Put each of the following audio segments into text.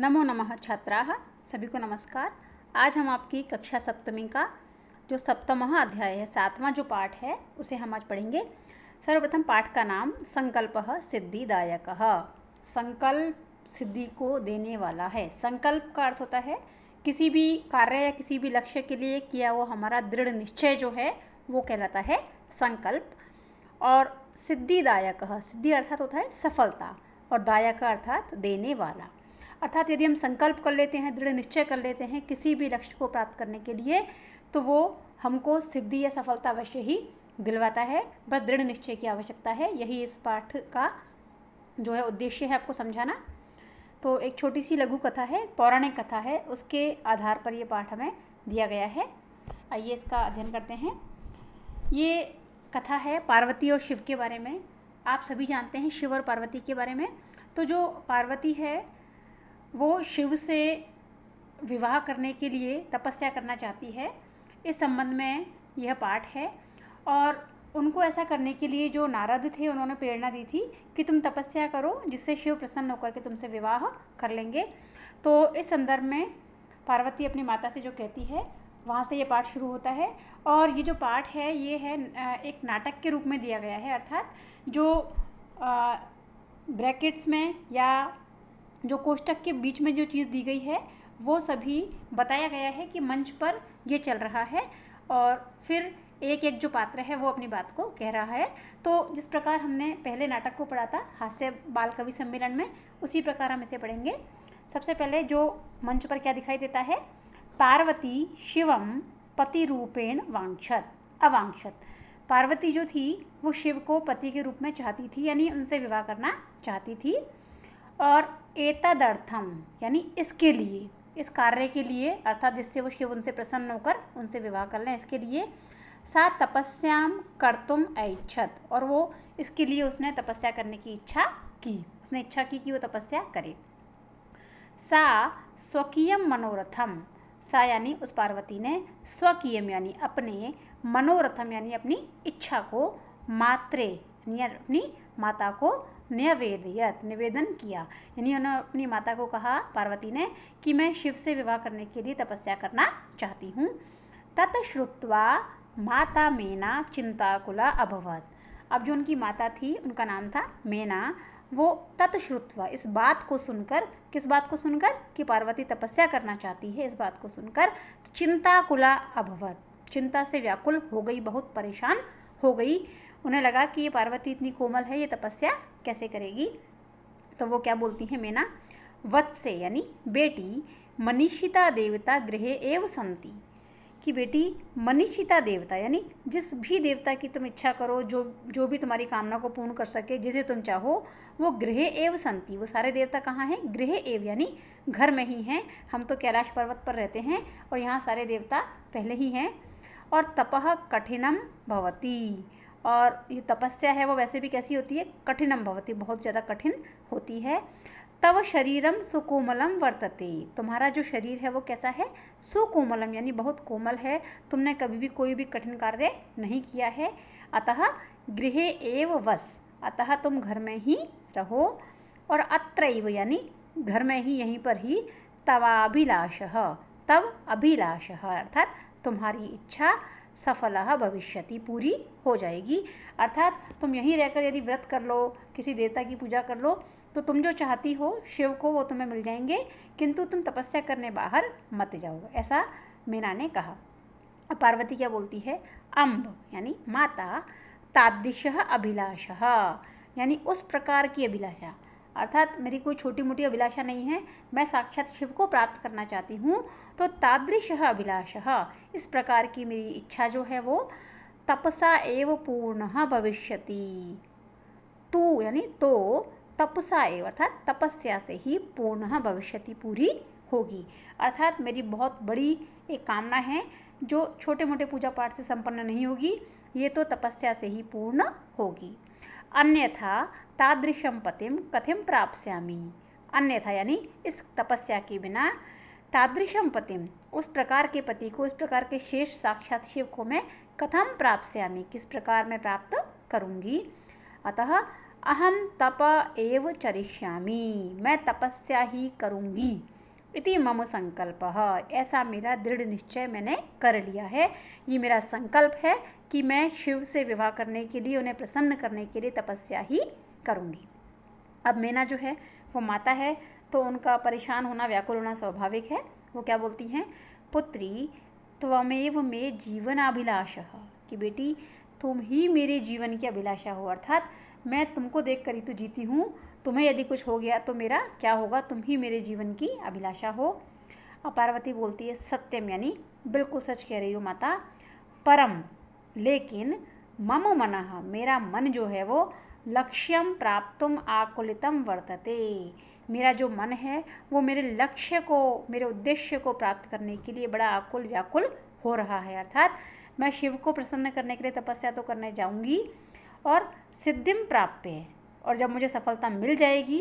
नमो नमः छात्राः सभी को नमस्कार आज हम आपकी कक्षा सप्तमी का जो सप्तम अध्याय है सातवां जो पाठ है उसे हम आज पढ़ेंगे सर्वप्रथम पाठ का नाम संकल्प सिद्धिदायक संकल्प सिद्धि को देने वाला है संकल्प का अर्थ होता है किसी भी कार्य या किसी भी लक्ष्य के लिए किया वो हमारा दृढ़ निश्चय जो है वो कहलाता है संकल्प और सिद्धिदायक सिद्धि अर्थात होता है सफलता और दायक अर्थात देने वाला अर्थात यदि हम संकल्प कर लेते हैं दृढ़ निश्चय कर लेते हैं किसी भी लक्ष्य को प्राप्त करने के लिए तो वो हमको सिद्धि या सफलता अवश्य ही दिलवाता है बस दृढ़ निश्चय की आवश्यकता है यही इस पाठ का जो है उद्देश्य है आपको समझाना तो एक छोटी सी लघु कथा है पौराणिक कथा है उसके आधार पर ये पाठ हमें दिया गया है आइए इसका अध्ययन करते हैं ये कथा है पार्वती और शिव के बारे में आप सभी जानते हैं शिव और पार्वती के बारे में तो जो पार्वती है वो शिव से विवाह करने के लिए तपस्या करना चाहती है इस संबंध में यह पाठ है और उनको ऐसा करने के लिए जो नारद थे उन्होंने प्रेरणा दी थी कि तुम तपस्या करो जिससे शिव प्रसन्न होकर के तुमसे विवाह कर लेंगे तो इस संदर्भ में पार्वती अपनी माता से जो कहती है वहाँ से ये पाठ शुरू होता है और ये जो पाठ है ये है एक नाटक के रूप में दिया गया है अर्थात जो ब्रैकेट्स में या जो कोष्टक के बीच में जो चीज़ दी गई है वो सभी बताया गया है कि मंच पर ये चल रहा है और फिर एक एक जो पात्र है वो अपनी बात को कह रहा है तो जिस प्रकार हमने पहले नाटक को पढ़ा था हास्य बाल कवि सम्मेलन में उसी प्रकार हम इसे पढ़ेंगे सबसे पहले जो मंच पर क्या दिखाई देता है पार्वती शिवम पति रूपेण वांछत अवांछत पार्वती जो थी वो शिव को पति के रूप में चाहती थी यानी उनसे विवाह करना चाहती थी और एतदर्थम यानी इसके लिए इस कार्य के लिए अर्थात जिससे वो शिव उनसे प्रसन्न होकर उनसे विवाह कर लें इसके लिए सा तपस्याम तुम ऐच्छत और वो इसके लिए उसने तपस्या करने की इच्छा की उसने इच्छा की कि वो तपस्या करे सा स्वकीय मनोरथम सा यानी उस पार्वती ने स्वकीय यानी अपने मनोरथम यानी अपनी इच्छा को मात्रे यानी अपनी माता को निवेदयत निवेदन किया यानी उन्होंने अपनी माता को कहा पार्वती ने कि मैं शिव से विवाह करने के लिए तपस्या करना चाहती हूँ तत् श्रुत्वा माता मेना चिंताकुला अभवत अब जो उनकी माता थी उनका नाम था मेना वो तत्श्रुत्वा इस बात को सुनकर किस बात को सुनकर कि पार्वती तपस्या करना चाहती है इस बात को सुनकर चिंताकुला अभवत चिंता से व्याकुल हो गई बहुत परेशान हो गई उन्हें लगा कि ये पार्वती इतनी कोमल है ये तपस्या कैसे करेगी तो वो क्या बोलती हैं मैना से यानी बेटी मनीषिता देवता गृह एव संति कि बेटी मनीषिता देवता यानी जिस भी देवता की तुम इच्छा करो जो जो भी तुम्हारी कामना को पूर्ण कर सके जिसे तुम चाहो वो गृह एव संति वो सारे देवता कहाँ हैं गृह एव यानी घर में ही हैं हम तो कैलाश पर्वत पर रहते हैं और यहाँ सारे देवता पहले ही हैं और तपह कठिनम भवती और ये तपस्या है वो वैसे भी कैसी होती है कठिनम भवती बहुत ज़्यादा कठिन होती है तव शरीरम सुकोमलम वर्तते तुम्हारा जो शरीर है वो कैसा है सुकोमलम यानी बहुत कोमल है तुमने कभी भी कोई भी कठिन कार्य नहीं किया है अतः गृह एव वस अतः तुम घर में ही रहो और अत्र यानी घर में ही यहीं पर ही तवाभिलाष तव अभिलाष अर्थात तुम्हारी इच्छा सफल भविष्यति पूरी हो जाएगी अर्थात तुम यहीं रहकर यदि व्रत कर लो किसी देवता की पूजा कर लो तो तुम जो चाहती हो शिव को वो तुम्हें मिल जाएंगे किंतु तुम तपस्या करने बाहर मत जाओ ऐसा मीना ने कहा पार्वती क्या बोलती है अम्ब यानी माता तादृश अभिलाष यानी उस प्रकार की अभिलाषा अर्थात मेरी कोई छोटी मोटी अभिलाषा नहीं है मैं साक्षात शिव को प्राप्त करना चाहती हूँ तो तादृश अभिलाष इस प्रकार की मेरी इच्छा जो है वो तपसा एव पूर्ण भविष्यति तू यानी तो तपसा एव अर्थात तपस्या से ही पूर्ण भविष्यति पूरी होगी अर्थात मेरी बहुत बड़ी एक कामना है जो छोटे मोटे पूजा पाठ से संपन्न नहीं होगी ये तो तपस्या से ही पूर्ण होगी अन्यथा तादृशम पतिम कथिम प्राप्स्यामी अन्यथा यानी इस तपस्या के बिना तादृशम पतिम उस प्रकार के पति को इस प्रकार के शेष साक्षात शिव को मैं कथम प्राप्स्यामी किस प्रकार मैं प्राप्त करूँगी अतः अहम तप एव चरिष्यामी मैं तपस्या ही करूँगी इति मम संकल्प ऐसा मेरा दृढ़ निश्चय मैंने कर लिया है ये मेरा संकल्प है कि मैं शिव से विवाह करने के लिए उन्हें प्रसन्न करने के लिए तपस्या ही करूँगी अब मैना जो है वो माता है तो उनका परेशान होना व्याकुल होना स्वाभाविक है वो क्या बोलती हैं पुत्री त्वमेव मे अभिलाष कि बेटी तुम ही मेरे जीवन की अभिलाषा हो अर्थात मैं तुमको देख कर ही तो जीती हूँ तुम्हें यदि कुछ हो गया तो मेरा क्या होगा तुम ही मेरे जीवन की अभिलाषा हो और पार्वती बोलती है सत्यम यानी बिल्कुल सच कह रही हो माता परम लेकिन मम मन मेरा मन जो है वो लक्ष्यम प्राप्तुम आकुलितम वर्तते मेरा जो मन है वो मेरे लक्ष्य को मेरे उद्देश्य को प्राप्त करने के लिए बड़ा आकुल व्याकुल हो रहा है अर्थात मैं शिव को प्रसन्न करने के लिए तपस्या तो करने जाऊंगी और सिद्धिम प्राप्य और जब मुझे सफलता मिल जाएगी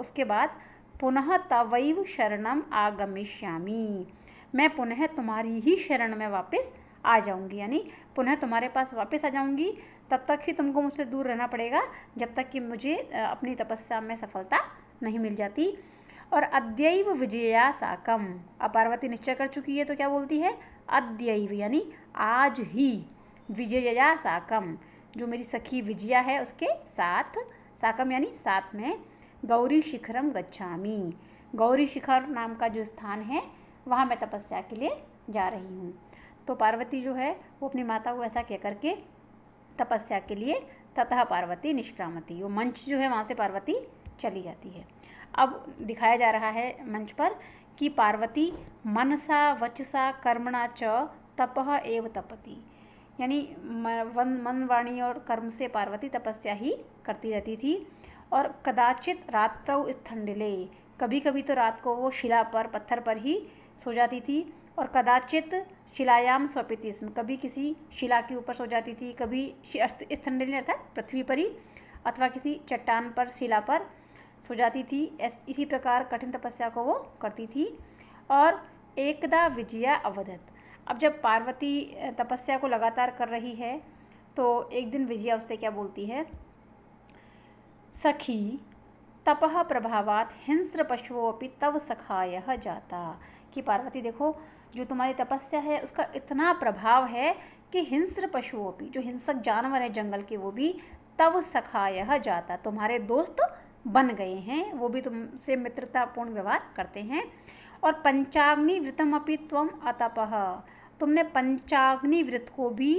उसके बाद पुनः तवैव शरणम आगमिष्यामी मैं पुनः तुम्हारी ही शरण में वापस आ जाऊंगी यानी पुनः तुम्हारे पास वापस आ जाऊंगी तब तक ही तुमको मुझसे दूर रहना पड़ेगा जब तक कि मुझे अपनी तपस्या में सफलता नहीं मिल जाती और अद्यैव विजया साकम अब पार्वती निश्चय कर चुकी है तो क्या बोलती है अद्यैव यानी आज ही विजया साकम जो मेरी सखी विजया है उसके साथ साकम यानी साथ में गौरी शिखरम गच्छामी गौरी शिखर नाम का जो स्थान है वहाँ मैं तपस्या के लिए जा रही हूँ तो पार्वती जो है वो अपनी माता को ऐसा कह करके तपस्या के लिए ततः पार्वती निष्क्रामती वो मंच जो है वहाँ से पार्वती चली जाती है अब दिखाया जा रहा है मंच पर कि पार्वती मनसा वचसा कर्मणा च तपह एव तपति यानी मन मन वाणी और कर्म से पार्वती तपस्या ही करती रहती थी और कदाचित रात्रौ स्थंडिले कभी कभी तो रात को वो शिला पर पत्थर पर ही सो जाती थी और कदाचित शिलायाम स्वपित कभी किसी शिला के ऊपर सो जाती थी कभी स्थंडले अर्थात पृथ्वी पर ही अथवा किसी चट्टान पर शिला पर सो जाती थी इसी प्रकार कठिन तपस्या को वो करती थी और एकदा विजया अवधत अब जब पार्वती तपस्या को लगातार कर रही है तो एक दिन विजया उससे क्या बोलती है सखी तपह प्रभावात हिंस्र पशुओपि तव सखाय जाता कि पार्वती देखो जो तुम्हारी तपस्या है उसका इतना प्रभाव है कि हिंस्र पशुओं पशुओपि जो हिंसक जानवर है जंगल के वो भी तव सखाय जाता तुम्हारे दोस्त बन गए हैं वो भी तुमसे मित्रतापूर्ण व्यवहार करते हैं और पंचाग्नि व्रतम अपनी त्वम अतपह तुमने पंचाग्नि व्रत को भी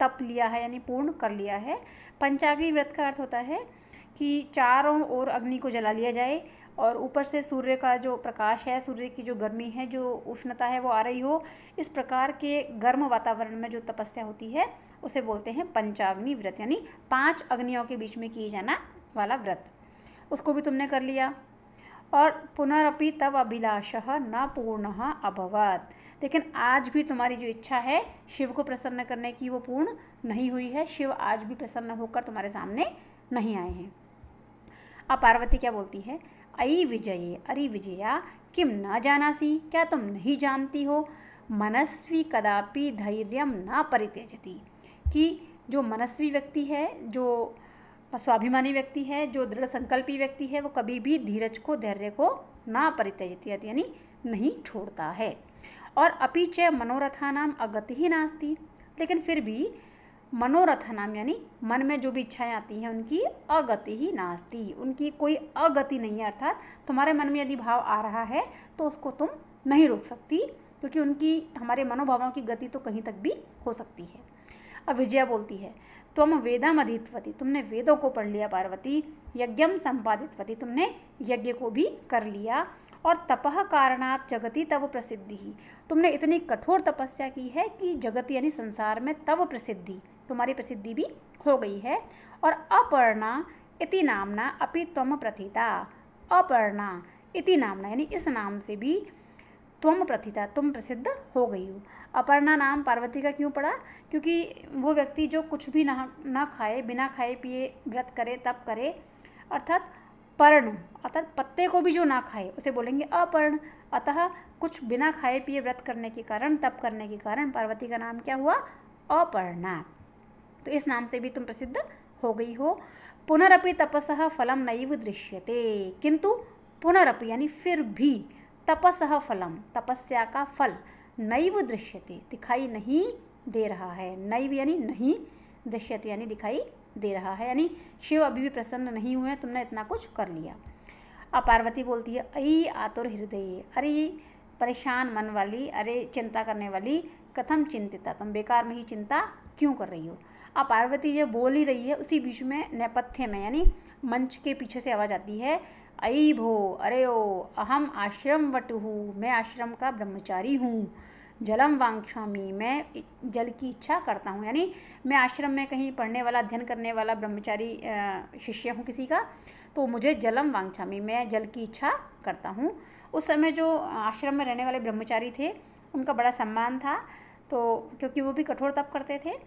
तप लिया है यानी पूर्ण कर लिया है पंचाग्नि व्रत का अर्थ होता है कि चारों ओर अग्नि को जला लिया जाए और ऊपर से सूर्य का जो प्रकाश है सूर्य की जो गर्मी है जो उष्णता है वो आ रही हो इस प्रकार के गर्म वातावरण में जो तपस्या होती है उसे बोलते हैं पंचाग्नि व्रत यानी पांच अग्नियों के बीच में किए जाना वाला व्रत उसको भी तुमने कर लिया और पुनरअपि तब अभिलाष न पूर्ण अभवत लेकिन आज भी तुम्हारी जो इच्छा है शिव को प्रसन्न करने की वो पूर्ण नहीं हुई है शिव आज भी प्रसन्न होकर तुम्हारे सामने नहीं आए हैं अब पार्वती क्या बोलती है अई विजय अरे विजया किम न जानासी क्या तुम नहीं जानती हो मनस्वी कदापि धैर्य न परित्यजती कि जो मनस्वी व्यक्ति है जो और स्वाभिमानी व्यक्ति है जो दृढ़ संकल्पी व्यक्ति है वो कभी भी धीरज को धैर्य को ना परित्यजित यानी नहीं छोड़ता है और अपिच मनोरथा नाम अगति ही नास्ती लेकिन फिर भी मनोरथा नाम यानी मन में जो भी इच्छाएं आती हैं उनकी अगति ही नास्ती उनकी कोई अगति नहीं है अर्थात तुम्हारे मन में यदि भाव आ रहा है तो उसको तुम नहीं रोक सकती क्योंकि उनकी हमारे मनोभावों की गति तो कहीं तक भी हो सकती है अब विजया बोलती है तुम वेदम अधीतवती तुमने वेदों को पढ़ लिया पार्वती यज्ञम संपादितवती तुमने यज्ञ को भी कर लिया और तपह कारणात् जगती तव प्रसिद्धि ही तुमने इतनी कठोर तपस्या की है कि जगत यानी संसार में तव प्रसिद्धि तुम्हारी प्रसिद्धि भी हो गई है और अपर्णा इति नामना अपि तम प्रथिता अपर्णा इति नामना यानी इस नाम से भी तुम प्रथिता तुम प्रसिद्ध हो गई हो अपर्णा नाम पार्वती का क्यों पड़ा क्योंकि वो व्यक्ति जो कुछ भी ना ना खाए बिना खाए पिए व्रत करे तप करे अर्थात पर्ण अर्थात पत्ते को भी जो ना खाए उसे बोलेंगे अपर्ण अतः कुछ बिना खाए पिए व्रत करने के कारण तप करने के कारण पार्वती का नाम क्या हुआ अपर्णा तो इस नाम से भी तुम प्रसिद्ध हो गई हो पुनरअपि तपस फलम नैव दृश्यते किंतु पुनरअपि यानी फिर भी तपसह फलम तपस्या का फल नैव दृश्यते दिखाई नहीं दे रहा है नैव यानी नहीं दृश्यते यानी दिखाई दे रहा है यानी शिव अभी भी प्रसन्न नहीं हुए हैं तुमने इतना कुछ कर लिया अब पार्वती बोलती है अई आतुर हृदय अरे परेशान मन वाली अरे चिंता करने वाली कथम चिंतिता तुम बेकार में ही चिंता क्यों कर रही हो अब पार्वती जब बोल ही रही है उसी बीच में नेपथ्य में यानी मंच के पीछे से आवाज़ आती है अई भो अरे ओ अहम आश्रम वटु मैं आश्रम का ब्रह्मचारी हूँ जलम वांगक्षामी मैं जल की इच्छा करता हूँ यानी मैं आश्रम में कहीं पढ़ने वाला अध्ययन करने वाला ब्रह्मचारी शिष्य हूँ किसी का तो मुझे जलम वांगक्षामी मैं जल की इच्छा करता हूँ उस समय जो आश्रम में रहने वाले ब्रह्मचारी थे उनका बड़ा सम्मान था तो क्योंकि वो भी कठोर तप करते थे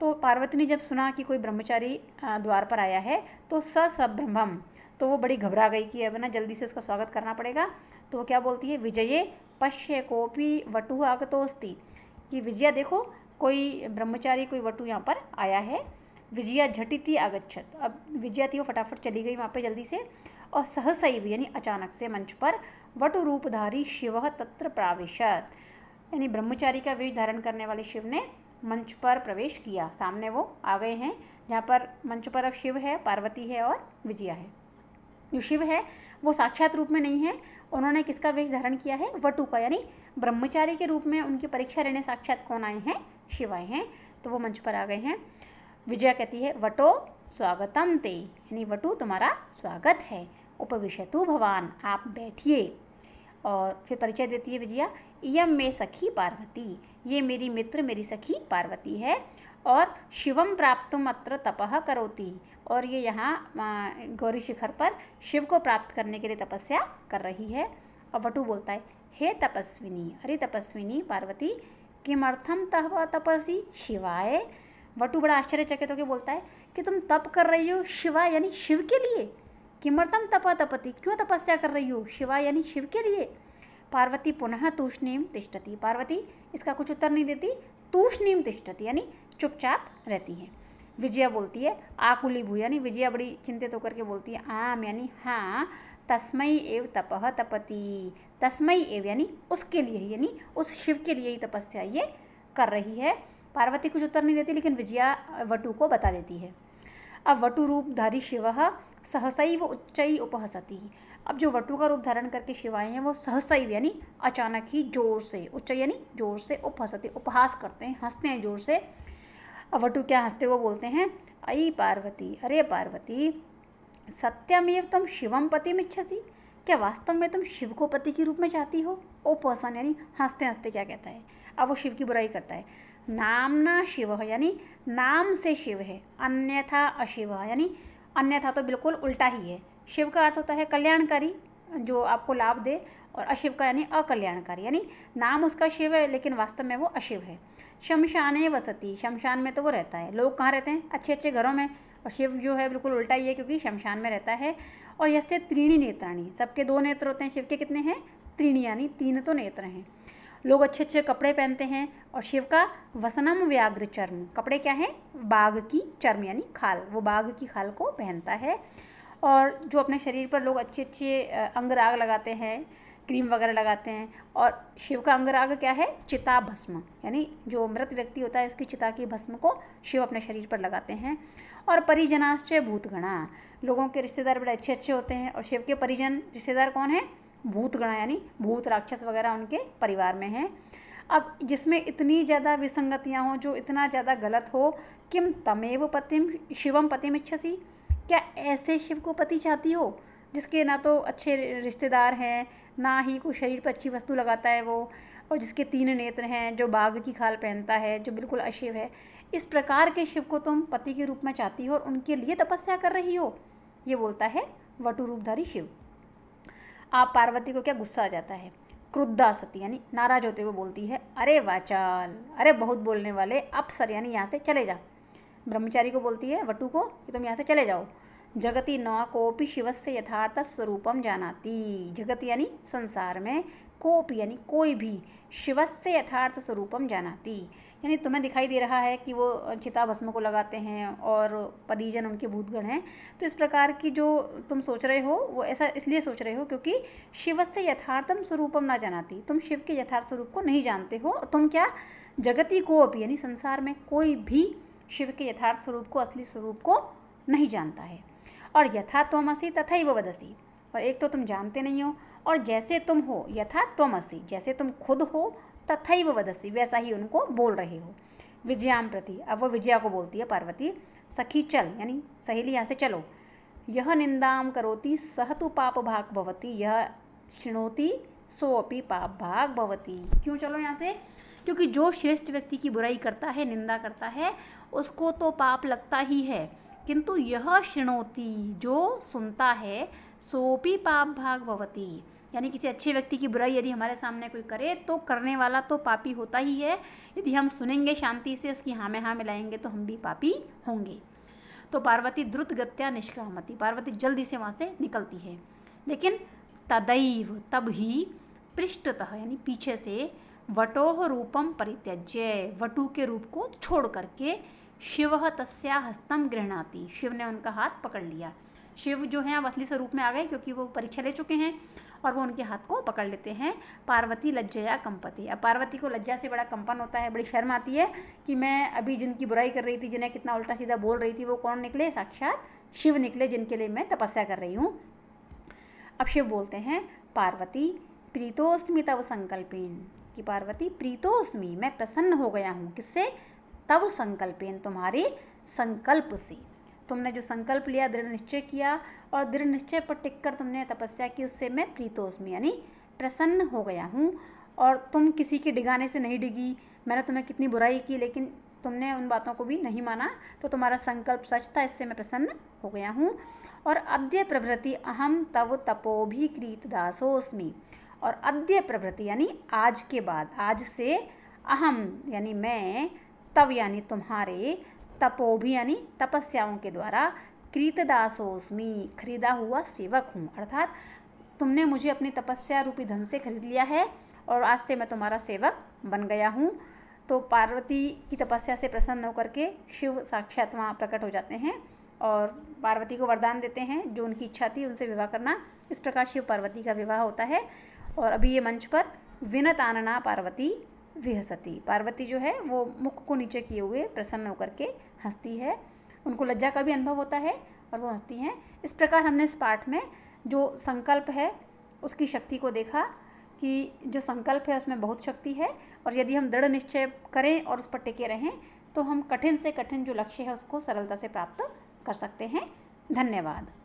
तो पार्वती ने जब सुना कि कोई ब्रह्मचारी द्वार पर आया है तो स सब ब्रह्मम तो वो बड़ी घबरा गई कि अब ना जल्दी से उसका स्वागत करना पड़ेगा तो वो क्या बोलती है विजये पश्य कोपी वटु आगतोस्ती कि विजया देखो कोई ब्रह्मचारी कोई वटु यहाँ पर आया है विजया झटिति आगच्छत अब विजया थी वो फटाफट चली गई वहाँ पे जल्दी से और सहसैव यानी अचानक से मंच पर वटु रूपधारी शिव तत्र प्रावेशत यानी ब्रह्मचारी का वेश धारण करने वाले शिव ने मंच पर प्रवेश किया सामने वो आ गए हैं जहाँ पर मंच पर अब शिव है पार्वती है और विजया है जो शिव है वो साक्षात रूप में नहीं है उन्होंने किसका वेश धारण किया है वटु का यानी ब्रह्मचारी के रूप में उनकी परीक्षा रहने साक्षात कौन आए हैं शिव आए हैं तो वो मंच पर आ गए हैं विजया कहती है वटो स्वागतम ते यानी वटु तुम्हारा स्वागत है उपविशतु भवान आप बैठिए और फिर परिचय देती है विजया यम मे सखी पार्वती ये मेरी मित्र मेरी सखी पार्वती है और शिवम प्राप्त अत्र तपह करोती और ये यहाँ गौरी शिखर पर शिव को प्राप्त करने के लिए तपस्या कर रही है और वटु बोलता है हे तपस्विनी अरे तपस्विनी पार्वती किमर्थम तह तपसी शिवाय वटु बड़ा आश्चर्यचकित होकर बोलता है कि तुम तप कर रही हो शिवा यानी शिव के लिए किमर्थम तप तपति क्यों तपस्या कर रही हो शिवा यानी शिव के लिए पार्वती पुनः तूष्णीम तिष्ठती पार्वती इसका कुछ उत्तर नहीं देती तूष्णीम तिष्ठती यानी चुपचाप रहती है विजया बोलती है आकुली भू यानी विजया बड़ी चिंतित होकर के बोलती है आम यानी हाँ तस्मय एव तपह तपति तस्मय एव यानी उसके लिए ही यानी उस शिव के लिए ही तपस्या ये कर रही है पार्वती कुछ उत्तर नहीं देती लेकिन विजया वटु को बता देती है अब वटु रूप धारी शिव सहसैव उच्चई उपहसती अब जो वटु का रूप धारण करके शिव आए हैं वो सहसैव यानी अचानक ही जोर से उच्च यानी जोर से उपहसती उपहास करते हैं हंसते हैं जोर से अवटू क्या हंसते हुए बोलते हैं अई पार्वती अरे पार्वती सत्यमेव तुम शिवम पति मिच्छसी क्या वास्तव में तुम शिव को पति के रूप में चाहती हो ओ पर्सन यानी हंसते हंसते क्या कहता है अब वो शिव की बुराई करता है नाम ना शिव है यानी नाम से शिव है अन्यथा अशिव यानी अन्यथा तो बिल्कुल उल्टा ही है शिव का अर्थ होता है कल्याणकारी जो आपको लाभ दे और अशिव का यानी अकल्याणकारी यानी नाम उसका शिव है लेकिन वास्तव में वो अशिव है शमशान वसती शमशान में तो वो रहता है लोग कहाँ रहते हैं अच्छे अच्छे घरों में और शिव जो है बिल्कुल उल्टा ही है क्योंकि शमशान में रहता है और यसे त्रीणी नेत्राणी सबके दो नेत्र होते हैं शिव के कितने हैं त्रीणी यानी तीन तो नेत्र हैं लोग अच्छे अच्छे कपड़े पहनते हैं और शिव का वसनम व्याघ्र चर्म कपड़े क्या हैं बाघ की चर्म यानी खाल वो बाघ की खाल को पहनता है और जो अपने शरीर पर लोग अच्छे अच्छे अंगराग लगाते हैं क्रीम वगैरह लगाते हैं और शिव का अंगराग क्या है चिता भस्म यानी जो मृत व्यक्ति होता है उसकी चिता की भस्म को शिव अपने शरीर पर लगाते हैं और परिजनाश्चय भूतगणा लोगों के रिश्तेदार बड़े अच्छे अच्छे होते हैं और शिव के परिजन रिश्तेदार कौन है भूतगणा यानी भूत राक्षस वगैरह उनके परिवार में हैं अब जिसमें इतनी ज़्यादा विसंगतियाँ हों जो इतना ज़्यादा गलत हो किम तमेव पतिम शिवम पतिम इच्छसी क्या ऐसे शिव को पति चाहती हो जिसके ना तो अच्छे रिश्तेदार हैं ना ही कोई शरीर पर अच्छी वस्तु लगाता है वो और जिसके तीन नेत्र हैं जो बाघ की खाल पहनता है जो बिल्कुल अशिव है इस प्रकार के शिव को तुम पति के रूप में चाहती हो और उनके लिए तपस्या कर रही हो ये बोलता है वटु रूपधारी शिव आप पार्वती को क्या गुस्सा आ जाता है क्रुद्धा सती यानी नाराज होते हुए बोलती है अरे वाचाल अरे बहुत बोलने वाले अपसर यानी यहाँ से चले जा ब्रह्मचारी को बोलती है वटू को कि तुम यहाँ से चले जाओ जगति न कोपि शिवस्य यथार्थ स्वरूपम जानाती जगत यानी संसार में कोप यानी कोई भी शिवस्य यथार्थ स्वरूपम जानाती यानी तुम्हें दिखाई दे रहा है कि वो चिता भस्म को लगाते हैं और परिजन उनके भूतगण हैं तो इस प्रकार की जो तुम सोच रहे हो वो ऐसा इसलिए सोच रहे हो क्योंकि शिवस्य यथार्थम स्वरूपम ना जानाती तुम शिव के यथार्थ स्वरूप को नहीं जानते हो तुम क्या जगति कोप यानी संसार में कोई भी शिव के यथार्थ स्वरूप को असली स्वरूप को नहीं जानता है और यथा असी तथा ही वदसी और एक तो तुम जानते नहीं हो और जैसे तुम हो यथा असी जैसे तुम खुद हो तथा ही वदसी वैसा ही उनको बोल रहे हो विजयाम प्रति अब वो विजया को बोलती है पार्वती सखी चल यानी सहेली यहाँ से चलो यह निंदाम करोति सह तो पाप भाग भवती यह शृणोति सो अपी पाप भाग भवती क्यों चलो यहाँ से क्योंकि जो श्रेष्ठ व्यक्ति की बुराई करता है निंदा करता है उसको तो पाप लगता ही है किंतु यह शिणोती जो सुनता है सोपी पाप भाग भवती यानी किसी अच्छे व्यक्ति की बुराई यदि हमारे सामने कोई करे तो करने वाला तो पापी होता ही है यदि हम सुनेंगे शांति से उसकी हाँ में हाँ मिलाएंगे तो हम भी पापी होंगे तो पार्वती द्रुत गत्या निष्क्रामती पार्वती जल्दी से वहाँ से निकलती है लेकिन तदैव तब ही पृष्ठतः यानी पीछे से वटोह रूपम परित्यज्य वटु के रूप को छोड़ करके शिव तस्या हस्तम गृहणाती शिव ने उनका हाथ पकड़ लिया शिव जो है अब असली स्वरूप में आ गए क्योंकि वो परीक्षा ले चुके हैं और वो उनके हाथ को पकड़ लेते हैं पार्वती लज्जया कंपति अब पार्वती को लज्जा से बड़ा कंपन होता है बड़ी शर्म आती है कि मैं अभी जिनकी बुराई कर रही थी जिन्हें कितना उल्टा सीधा बोल रही थी वो कौन निकले साक्षात शिव निकले जिनके लिए मैं तपस्या कर रही हूँ अब शिव बोलते हैं पार्वती प्रीतोस्मी तव संकल्पीन कि पार्वती प्रीतोस्मी मैं प्रसन्न हो गया हूँ किससे तब संकल्पेन तुम्हारी संकल्प से तुमने जो संकल्प लिया दृढ़ निश्चय किया और दृढ़ निश्चय पर टिक कर तुमने तपस्या की उससे मैं प्रीतोष्मी यानी प्रसन्न हो गया हूँ और तुम किसी के डिगाने से नहीं डिगी मैंने तुम्हें कितनी बुराई की लेकिन तुमने उन बातों को भी नहीं माना तो तुम्हारा संकल्प सच था इससे मैं प्रसन्न हो गया हूँ और अद्य प्रभृति अहम तव तपोभिकृत दासोस्मी और अद्य प्रभृति यानी आज के बाद आज से अहम यानी मैं तब यानी तुम्हारे तपो भी यानी तपस्याओं के द्वारा कृतदासोस्मी खरीदा हुआ सेवक हूँ अर्थात तुमने मुझे अपनी तपस्या रूपी धन से खरीद लिया है और आज से मैं तुम्हारा सेवक बन गया हूँ तो पार्वती की तपस्या से प्रसन्न होकर के शिव साक्षात वहाँ प्रकट हो जाते हैं और पार्वती को वरदान देते हैं जो उनकी इच्छा थी उनसे विवाह करना इस प्रकार शिव पार्वती का विवाह होता है और अभी ये मंच पर विनत आनना पार्वती विहसती पार्वती जो है वो मुख को नीचे किए हुए प्रसन्न होकर के हंसती है उनको लज्जा का भी अनुभव होता है और वो हंसती हैं इस प्रकार हमने इस पाठ में जो संकल्प है उसकी शक्ति को देखा कि जो संकल्प है उसमें बहुत शक्ति है और यदि हम दृढ़ निश्चय करें और उस पर टिके रहें तो हम कठिन से कठिन जो लक्ष्य है उसको सरलता से प्राप्त कर सकते हैं धन्यवाद